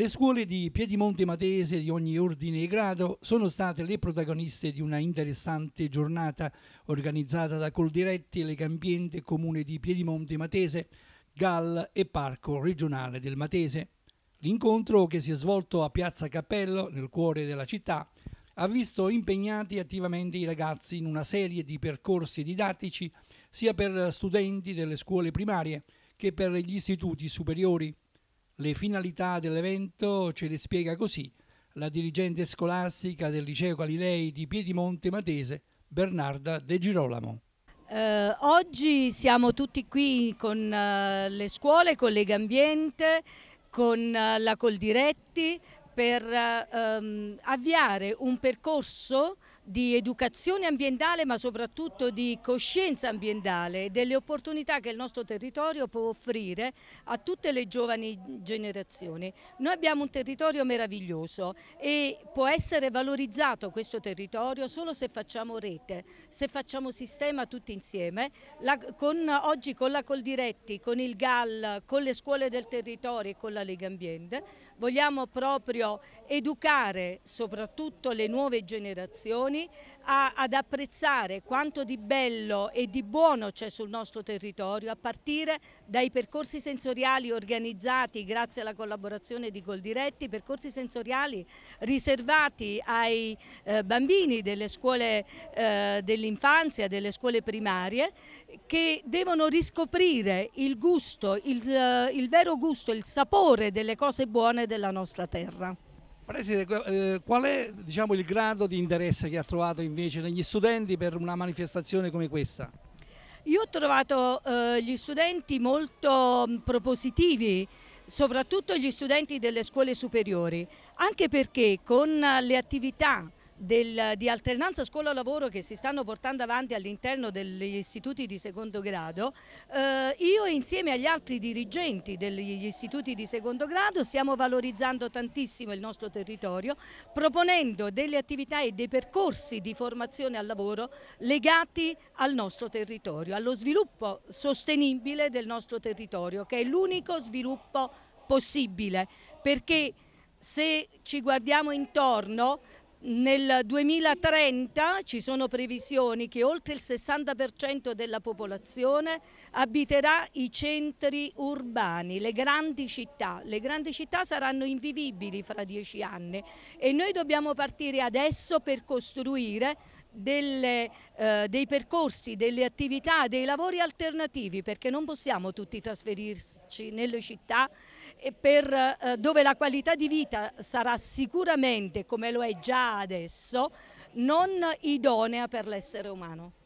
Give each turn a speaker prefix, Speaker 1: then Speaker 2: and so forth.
Speaker 1: Le scuole di Piedimonte Matese di ogni ordine e grado sono state le protagoniste di una interessante giornata organizzata da Coldiretti, Legambiente, Comune di Piedimonte Matese, GAL e Parco regionale del Matese. L'incontro che si è svolto a Piazza Cappello, nel cuore della città, ha visto impegnati attivamente i ragazzi in una serie di percorsi didattici sia per studenti delle scuole primarie che per gli istituti superiori le finalità dell'evento ce le spiega così la dirigente scolastica del Liceo Galilei di Piedimonte Matese, Bernarda De Girolamo.
Speaker 2: Eh, oggi siamo tutti qui con eh, le scuole, con Lega Ambiente, con eh, la Coldiretti per eh, ehm, avviare un percorso di educazione ambientale ma soprattutto di coscienza ambientale e delle opportunità che il nostro territorio può offrire a tutte le giovani generazioni. Noi abbiamo un territorio meraviglioso e può essere valorizzato questo territorio solo se facciamo rete, se facciamo sistema tutti insieme, la, con, oggi con la Coldiretti, con il GAL, con le scuole del territorio e con la Lega Ambiente, vogliamo proprio educare soprattutto le nuove generazioni a, ad apprezzare quanto di bello e di buono c'è sul nostro territorio a partire dai percorsi sensoriali organizzati grazie alla collaborazione di Goldiretti, percorsi sensoriali riservati ai eh, bambini delle scuole eh, dell'infanzia, delle scuole primarie che devono riscoprire il gusto, il, il vero gusto, il sapore delle cose buone della nostra terra.
Speaker 1: Presidente, eh, qual è diciamo, il grado di interesse che ha trovato invece negli studenti per una manifestazione come questa? Io
Speaker 2: ho trovato eh, gli studenti molto mh, mm, propositivi, soprattutto gli studenti delle scuole superiori, anche perché con le attività del, di alternanza scuola-lavoro che si stanno portando avanti all'interno degli istituti di secondo grado, eh, io insieme agli altri dirigenti degli istituti di secondo grado stiamo valorizzando tantissimo il nostro territorio proponendo delle attività e dei percorsi di formazione al lavoro legati al nostro territorio, allo sviluppo sostenibile del nostro territorio che è l'unico sviluppo possibile perché se ci guardiamo intorno nel 2030 ci sono previsioni che oltre il 60% della popolazione abiterà i centri urbani, le grandi città. Le grandi città saranno invivibili fra dieci anni e noi dobbiamo partire adesso per costruire delle, eh, dei percorsi, delle attività, dei lavori alternativi perché non possiamo tutti trasferirci nelle città per, eh, dove la qualità di vita sarà sicuramente, come lo è già adesso, non idonea per l'essere umano.